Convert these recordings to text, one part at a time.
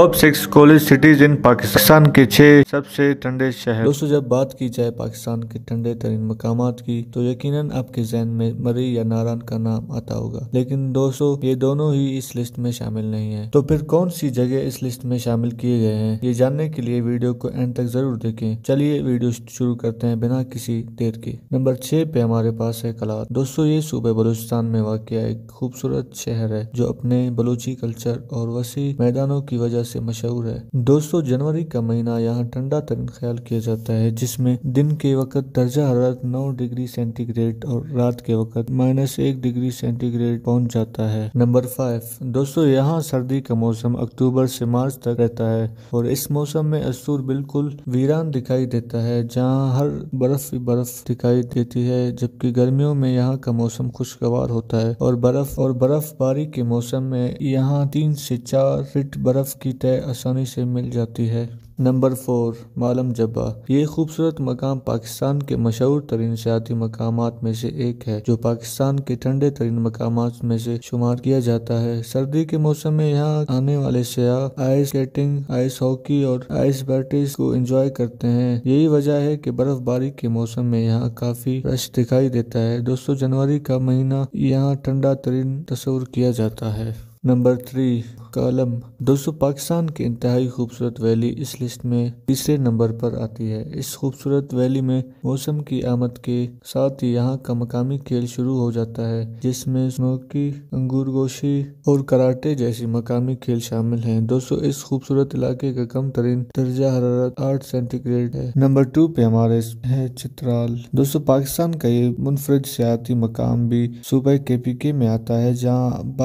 top six college cities in Pakistan के छह सबसे ठंडे शहर दोस्तों जब बात की जाए पाकिस्तान के ठंडे तरीन मकाम की तो यकीनन आपके जहन में मरी या नारायण का नाम आता होगा लेकिन दोस्तों ये दोनों ही इस लिस्ट में शामिल नहीं है तो फिर कौन सी जगह इस लिस्ट में शामिल किए गए हैं ये जानने के लिए वीडियो को एंड तक जरूर देखे चलिए वीडियो शुरू करते हैं बिना किसी देर के नंबर छह पे हमारे पास है कलात दोस्तों ये सूबे बलूचिस्तान में वाक़ एक खूबसूरत शहर है जो अपने बलूची कल्चर और वसी मैदानों की वजह से मशहूर है दोस्तों जनवरी का महीना यहाँ ठंडा तरीन ख्याल किया जाता है जिसमें दिन के वक्त दर्जा हरारत नौ डिग्री सेंटीग्रेड और रात के वक्त माइनस एक डिग्री सेंटीग्रेड पहुँच जाता है नंबर फाइव दोस्तों यहाँ सर्दी का मौसम अक्टूबर से मार्च तक रहता है और इस मौसम में अस्तूर बिल्कुल वीरान दिखाई देता है जहाँ हर बर्फ ही बर्फ दिखाई देती है जबकि गर्मियों में यहाँ का मौसम खुशगवार होता है और बर्फ और बर्फबारी के मौसम में यहाँ तीन से चार फिट बर्फ की तय आसानी से मिल जाती है नंबर फोर मालम जब्बा ये खूबसूरत मकाम पाकिस्तान के मशहूर तरीन सियाती मकाम में से एक है जो पाकिस्तान के ठंडे तरीन मकाम में से शुमार किया जाता है सर्दी के मौसम में यहाँ आने वाले सयाह आइस स्केटिंग आइस हॉकी और आइस बैटरीज को एंजॉय करते हैं यही वजह है कि बर्फबारी के मौसम में यहाँ काफी रश दिखाई देता है दोस्तों जनवरी का महीना यहाँ ठंडा तरीन तस्वर किया जाता है नंबर थ्री कालम दोस्तों पाकिस्तान की इंतहाई खूबसूरत वैली इस लिस्ट में तीसरे नंबर पर आती है इस खूबसूरत वैली में मौसम की आमद के साथ ही यहाँ का मकामी खेल शुरू हो जाता है जिसमें स्नोकी अंगूर गोशी और कराटे जैसी मकामी खेल शामिल हैं दोस्तों इस खूबसूरत इलाके का कम तरीन दर्जा हरारत आठ सेंटीग्रेड है नंबर टू पे हमारे है चित्राल दोस्तों पाकिस्तान का ये मुनफरद सियाती मकाम भी सूबह के में आता है जहाँ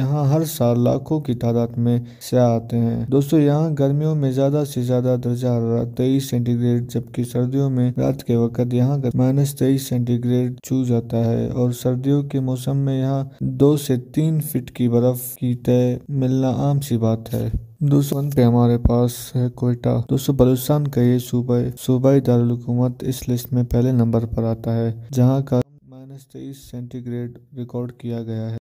जहाँ हर साल लाखों की तादाद में से आते हैं दोस्तों यहाँ गर्मियों में ज्यादा से ज्यादा दर्जा हरारत तेईस सेंटीग्रेड जबकि सर्दियों में रात के वक्त यहाँ माइनस तेईस सेंटीग्रेड छू जाता है और सर्दियों के मौसम में यहाँ दो से तीन फीट की बर्फ की तय मिलना आम सी बात है दोस्तों पे हमारे पास है कोयटा दोस्तों बलुस्तान का ये सूबा सूबाई दारकूमत इस लिस्ट में पहले नंबर पर आता है जहाँ का माइनस तेईस सेंटीग्रेड रिकॉर्ड किया गया है